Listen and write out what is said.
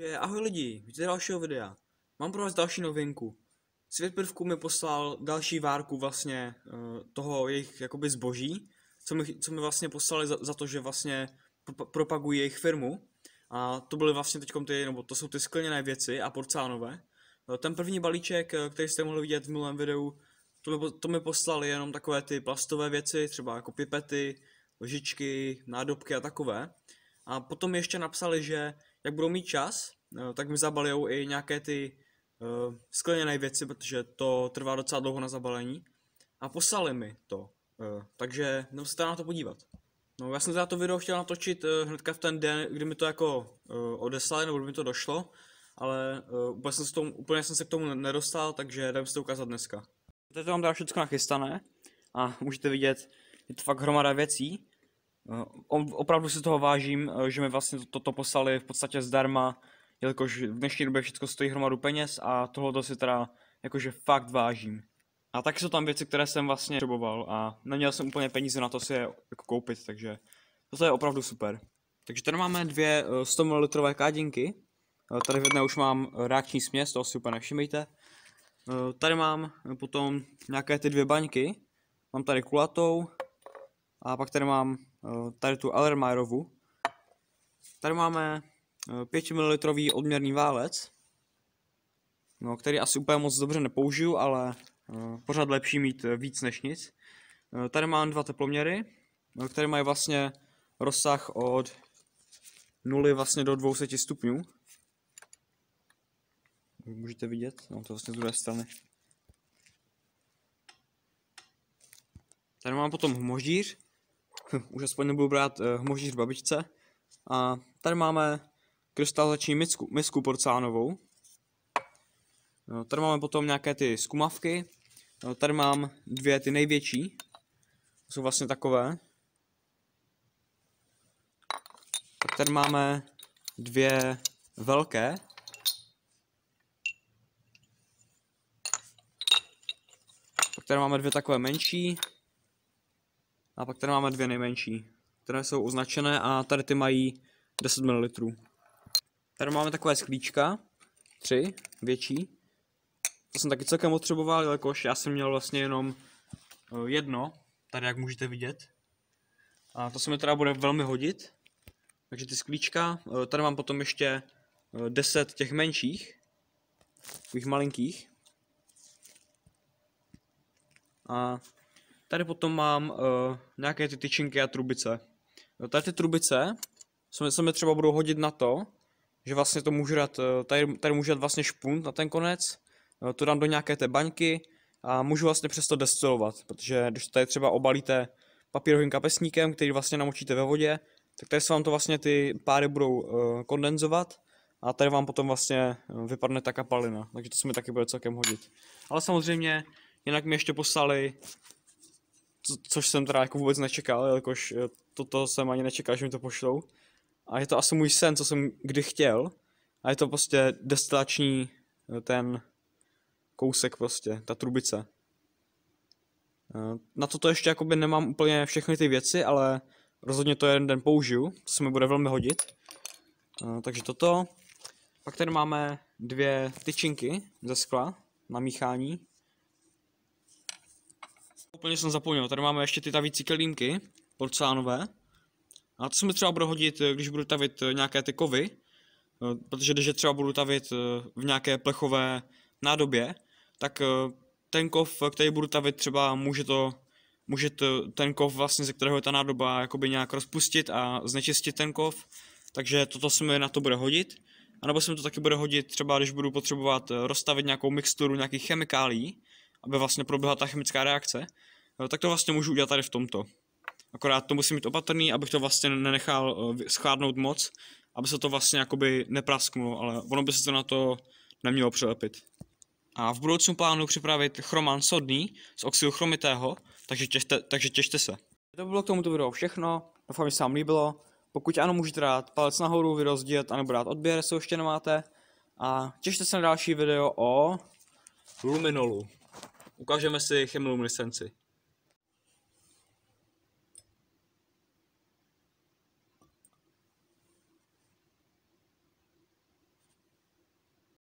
Je, ahoj lidi, vítejte dalšího videa. Mám pro vás další novinku. Svět prvků mi poslal další várku vlastně eh, toho jejich jakoby zboží, co mi, co mi vlastně poslali za, za to, že vlastně pro, propagují jejich firmu. A to byly vlastně teď ty, nebo to jsou ty skleněné věci a porcánové. No, ten první balíček, eh, který jste mohli vidět v minulém videu, to mi, to mi poslali jenom takové ty plastové věci, třeba jako pipety, lžičky, nádobky a takové. A potom ještě napsali, že jak budou mít čas, eh, tak mi zabalijou i nějaké ty uh, skleněné věci, protože to trvá docela dlouho na zabalení. A poslali mi to, uh, takže jdem se na to podívat. No já jsem za to video chtěl natočit uh, hnedka v ten den, kdy mi to jako uh, odeslali, nebo mi to došlo, ale uh, úplně, jsem se tomu, úplně jsem se k tomu nedostal, takže jdem si to ukázat dneska. Tady to mám dál všechno nachystané a můžete vidět, je to fakt hromada věcí. Eh, opravdu si toho vážím, eh, že mi vlastně toto poslali v podstatě zdarma, jelikož v dnešní době všechno stojí hromadu peněz a tohoto si teda jakože fakt vážím. A taky jsou tam věci, které jsem vlastně potřeboval a neměl jsem úplně peníze na to si je jako koupit, takže toto je opravdu super. Takže tady máme dvě 100 eh, ml kádinky. Tady v jedné už mám reakční směs, toho si úplně nevšimejte. Tady mám potom nějaké ty dvě baňky. Mám tady kulatou, a pak tady mám eh, tady tu Alermairovu. Tady máme 5 eh, ml odměrný válec, no, který asi úplně moc dobře nepoužiju, ale eh, pořád lepší mít víc než nic. Tady mám dva teploměry, které mají vlastně rozsah od 0 vlastně do 200 stupňů. Můžete vidět, no to vlastně z druhé strany. Tady mám potom hmoždíř, Hm, už aspoň nebudu brát uh, hmožíř babičce. A tady máme krystalizační misku, misku porcelánovou. No, tady máme potom nějaké ty skumavky. No, tady mám dvě ty největší. Jsou vlastně takové. Tak tady máme dvě velké. Tak tady máme dvě takové menší. A pak tady máme dvě nejmenší, které jsou označené a tady ty mají 10 ml. Tady máme takové sklíčka, tři, větší. To jsem taky celkem potřeboval, jelikož já jsem měl vlastně jenom eh, jedno, tady jak můžete vidět. A to se mi teda bude velmi hodit. Takže ty sklíčka, eh, tady mám potom ještě 10 eh, těch menších, těch malinkých. A Tady potom mám uh, nějaké ty tyčinky a trubice. No, tady ty trubice se, mi třeba budou hodit na to, že vlastně to můžu dát, eh, tady, tady můžu dát vlastně špunt na ten konec, to dám do nějaké té baňky a můžu vlastně přesto destilovat, protože když tady třeba obalíte papírovým kapesníkem, který vlastně namočíte ve vodě, tak tady se vám to vlastně ty páry budou eh, kondenzovat a tady vám potom vlastně vypadne ta kapalina, takže to se mi taky bude celkem hodit. Ale samozřejmě, jinak mi ještě poslali co, což jsem teda jako vůbec nečekal, jakož toto eh, jsem ani nečekal, že mi to pošlou. A je to asi můj sen, co jsem kdy chtěl. A je to prostě destilační eh, ten kousek prostě, ta trubice. Eh, na toto ještě jakoby nemám úplně všechny ty věci, ale rozhodně to jeden den použiju, to se mi bude velmi hodit. Takže toto. Pak tady máme dvě tyčinky ze skla na míchání. Úplně jsem zapomněl, tady máme ještě ty tavící kelímky, porcelánové. A to se mi třeba bude hodit, když budu tavit eh, nějaké ty kovy, eh, protože když je třeba budu tavit eh, v nějaké plechové nádobě, tak ten kov, který budu tavit třeba, může to může to, ten kov vlastně, ze kterého je ta nádoba, jakoby nějak rozpustit a znečistit ten kov, takže toto se mi na to bude hodit. A nebo se mi to taky bude hodit třeba, když budu potřebovat rozstavit nějakou mixturu nějakých chemikálií, aby vlastně proběhla ta chemická reakce, tak to vlastně můžu udělat tady v tomto. Akorát to musím být opatrný, abych to vlastně nenechal eh, schládnout moc, aby se to vlastně jakoby neprasknulo, ale ono by se to na to nemělo přilepit. A v budoucnu plánu připravit chroman sodný z oxidu chromitého, takže těšte, takže těšte se. To by bylo k tomuto videu všechno, doufám, že se vám líbilo. Pokud ano, můžete dát palec nahoru, video sdílet, anebo dát odběr, co ještě nemáte. A těšte se na další video o Luminolu. Ukážeme si chemilou licenci.